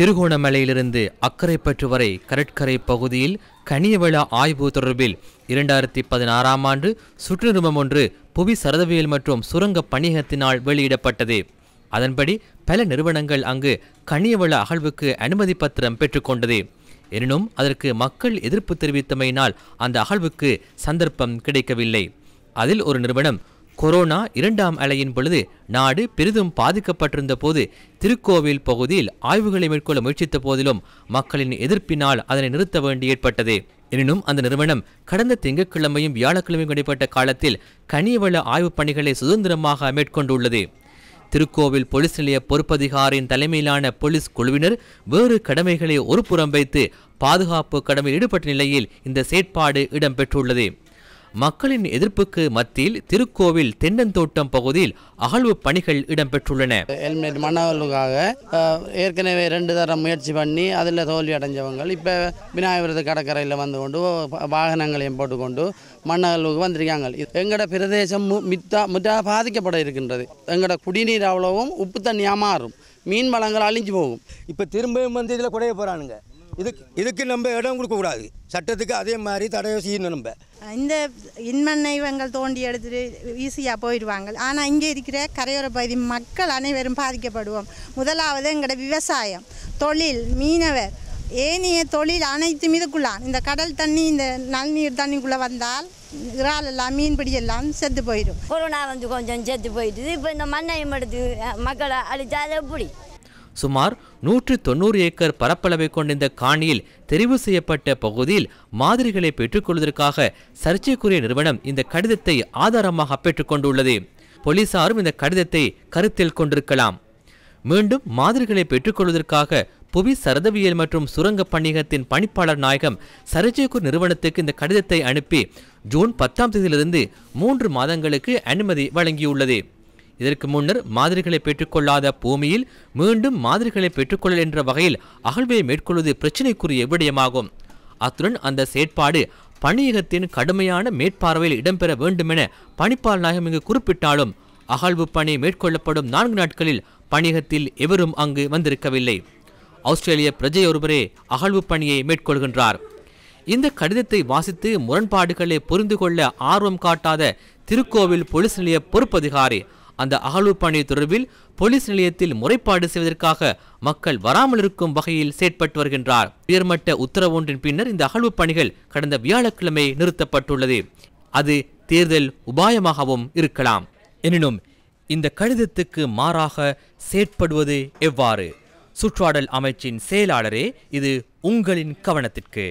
திருகோணமலையிலிருந்து அக்கரைப்பற்று வரை கடற்கரை பகுதியில் கனியவள ஆய்வு தொடர்பில் இரண்டாயிரத்தி பதினாறாம் ஆண்டு சுற்றுநிருபம் ஒன்று புவி சரதவியல் மற்றும் சுரங்க பணியகத்தினால் வெளியிடப்பட்டது அதன்படி பல நிறுவனங்கள் அங்கு கனியவள அகழ்வுக்கு அனுமதி பத்திரம் பெற்றுக்கொண்டது எனினும் அதற்கு மக்கள் எதிர்ப்பு தெரிவித்தமையினால் அந்த அகழ்வுக்கு சந்தர்ப்பம் கிடைக்கவில்லை அதில் ஒரு நிறுவனம் கொரோனா இரண்டாம் அலையின் பொழுது நாடு பெரிதும் பாதிக்கப்பட்டிருந்த போது திருக்கோவில் பகுதியில் ஆய்வுகளை மேற்கொள்ள முயற்சித்த போதிலும் மக்களின் எதிர்ப்பினால் அதனை நிறுத்த வேண்டி ஏற்பட்டது எனினும் அந்த நிறுவனம் கடந்த திங்கட்கிழமையும் வியாழக்கிழமையும் இடைப்பட்ட காலத்தில் கனியவள ஆய்வுப் பணிகளை சுதந்திரமாக மேற்கொண்டுள்ளது திருக்கோவில் போலீஸ் நிலைய பொறுப்பதிகாரியின் தலைமையிலான போலீஸ் குழுவினர் வேறு கடமைகளை ஒருபுறம் வைத்து பாதுகாப்பு கடமையில் ஈடுபட்ட நிலையில் இந்த செயற்பாடு இடம்பெற்றுள்ளது மக்களின் எதிர்ப்புக்கு மத்தியில் திருக்கோவில் தென்னந்தோட்டம் பகுதியில் அகழ்வு பணிகள் இடம்பெற்றுள்ளன மன்னர்களுக்காக ஏற்கனவே ரெண்டு தரம் முயற்சி பண்ணி அதில் தோல்வி அடைஞ்சவங்க இப்போ விநாயகரது கடற்கரையில் வந்து கொண்டு வாகனங்களையும் போட்டுக்கொண்டு மன்னர்களுக்கு வந்திருக்காங்க எங்களோட பிரதேசம் மித்தா முற்றா பாதிக்கப்பட இருக்கின்றது எங்களோட குடிநீர் அவ்வளவும் உப்பு தண்ணியாக மாறும் மீன் வளங்கள் அழிஞ்சு போகும் இப்போ திரும்பவும் வந்து இதில் குடைய போகிறானுங்க இதுக்கு இதுக்கு நம்ம இடம் கொடுக்கக்கூடாது சட்டத்துக்கு அதே மாதிரி தடையை செய்யணும் நம்ம இந்த இன்மண்ணை இவங்கள் தோண்டி எடுத்துட்டு ஈஸியாக போயிடுவாங்க ஆனால் இங்கே இருக்கிற கரையோர பகுதி மக்கள் அனைவரும் பாதிக்கப்படுவோம் முதலாவது எங்களோட விவசாயம் தொழில் மீனவர் ஏனைய தொழில் அனைத்தும் இதுக்குள்ளான் இந்த கடல் தண்ணி இந்த நல்நீர் தண்ணிக்குள்ளே வந்தால் இறால் எல்லாம் மீன்பிடி எல்லாம் செத்து போயிடும் கொரோனா வந்து கொஞ்சம் செத்து போயிடுது இப்போ இந்த மண்ணை எடுத்து மக்களை அழிச்சா அது எப்படி சுமார் நூற்று தொன்னூறு ஏக்கர் பரப்பளவை கொண்ட இந்த காணியில் தெரிவு செய்யப்பட்ட பகுதியில் மாதிரிகளை பெற்றுக்கொள்வதற்காக சர்ச்சைக்குரிய நிறுவனம் இந்த கடிதத்தை ஆதாரமாக பெற்றுக்கொண்டுள்ளது போலீசாரும் இந்த கடிதத்தை கருத்தில் கொண்டிருக்கலாம் மீண்டும் மாதிரிகளை பெற்றுக்கொள்வதற்காக புவி சரதவியல் மற்றும் சுரங்க பணியகத்தின் பணிப்பாளர் நாயகம் சரஜேகூர் நிறுவனத்துக்கு இந்த கடிதத்தை அனுப்பி ஜூன் பத்தாம் தேதியிலிருந்து மூன்று மாதங்களுக்கு அனுமதி வழங்கியுள்ளது இதற்கு முன்னர் மாதிரிகளை பெற்றுக்கொள்ளாத பூமியில் மீண்டும் மாதிரிகளை பெற்றுக்கொள்ளல் என்ற வகையில் அகழ்வை மேற்கொள்வது பிரச்சினைக்குரிய விடயமாகும் அத்துடன் அந்த செயற்பாடு பணியகத்தின் கடுமையான மேற்பார்வையில் இடம்பெற வேண்டுமென பணிப்பால் நாயகம் இங்கு குறிப்பிட்டாலும் அகழ்வு பணி மேற்கொள்ளப்படும் நான்கு நாட்களில் பணியகத்தில் எவரும் அங்கு வந்திருக்கவில்லை ஆஸ்திரேலிய பிரஜை ஒருவரே அகழ்வு பணியை மேற்கொள்கின்றார் இந்த கடிதத்தை வாசித்து முரண்பாடுகளை புரிந்து கொள்ள ஆர்வம் காட்டாத திருக்கோவில் பொலிஸ் நிலைய பொறுப்பதிகாரி அந்த ஆளூர் பணி தொடர்பில் போலீஸ் நிலையத்தில் முறைப்பாடு செய்வதற்காக மக்கள் வராமல் இருக்கும் வகையில் செயற்பட்டு வருகின்றார் உயர்மட்ட உத்தரவு ஒன்றின் பின்னர் இந்த அகழ்வு பணிகள் கடந்த வியாழக்கிழமை நிறுத்தப்பட்டுள்ளது அது தேர்தல் உபாயமாகவும் இருக்கலாம் எனினும் இந்த கடிதத்துக்கு மாறாக செயற்படுவது எவ்வாறு சுற்றாடல் அமைச்சின் செயலாளரே இது உங்களின் கவனத்திற்கு